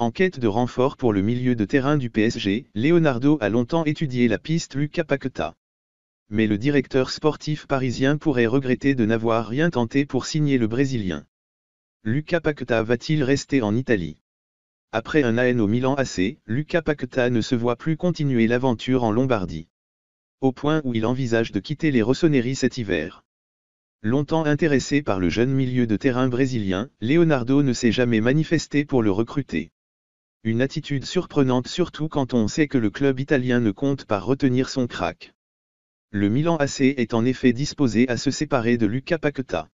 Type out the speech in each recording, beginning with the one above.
En quête de renfort pour le milieu de terrain du PSG, Leonardo a longtemps étudié la piste Luca Paqueta. Mais le directeur sportif parisien pourrait regretter de n'avoir rien tenté pour signer le Brésilien. Luca Paqueta va-t-il rester en Italie Après un AN au Milan AC, Lucas Paqueta ne se voit plus continuer l'aventure en Lombardie. Au point où il envisage de quitter les Rossoneri cet hiver. Longtemps intéressé par le jeune milieu de terrain brésilien, Leonardo ne s'est jamais manifesté pour le recruter une attitude surprenante surtout quand on sait que le club italien ne compte pas retenir son crack. Le Milan AC est en effet disposé à se séparer de Luca Paqueta.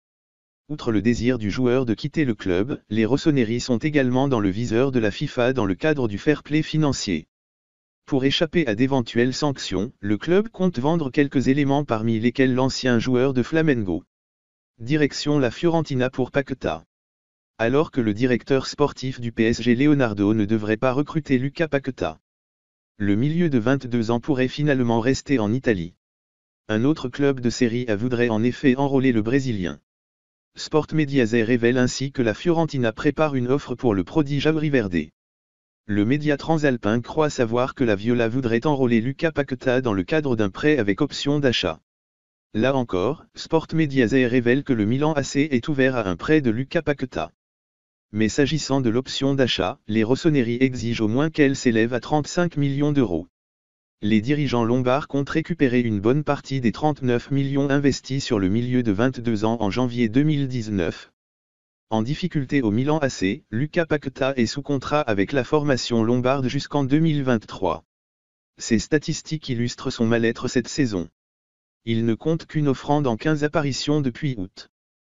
Outre le désir du joueur de quitter le club, les Rossoneri sont également dans le viseur de la FIFA dans le cadre du fair play financier. Pour échapper à d'éventuelles sanctions, le club compte vendre quelques éléments parmi lesquels l'ancien joueur de Flamengo. Direction la Fiorentina pour Paqueta alors que le directeur sportif du PSG Leonardo ne devrait pas recruter Luca Paqueta. Le milieu de 22 ans pourrait finalement rester en Italie. Un autre club de série A voudrait en effet enrôler le Brésilien. Sport Mediaset révèle ainsi que la Fiorentina prépare une offre pour le prodige abriverde Le média transalpin croit savoir que la Viola voudrait enrôler Luca Paqueta dans le cadre d'un prêt avec option d'achat. Là encore, Sport Mediaset révèle que le Milan AC est ouvert à un prêt de Luca Paqueta mais s'agissant de l'option d'achat, les rossonneries exigent au moins qu'elle s'élève à 35 millions d'euros. Les dirigeants lombards comptent récupérer une bonne partie des 39 millions investis sur le milieu de 22 ans en janvier 2019. En difficulté au Milan AC, Luca Pacta est sous contrat avec la formation lombarde jusqu'en 2023. Ces statistiques illustrent son mal-être cette saison. Il ne compte qu'une offrande en 15 apparitions depuis août.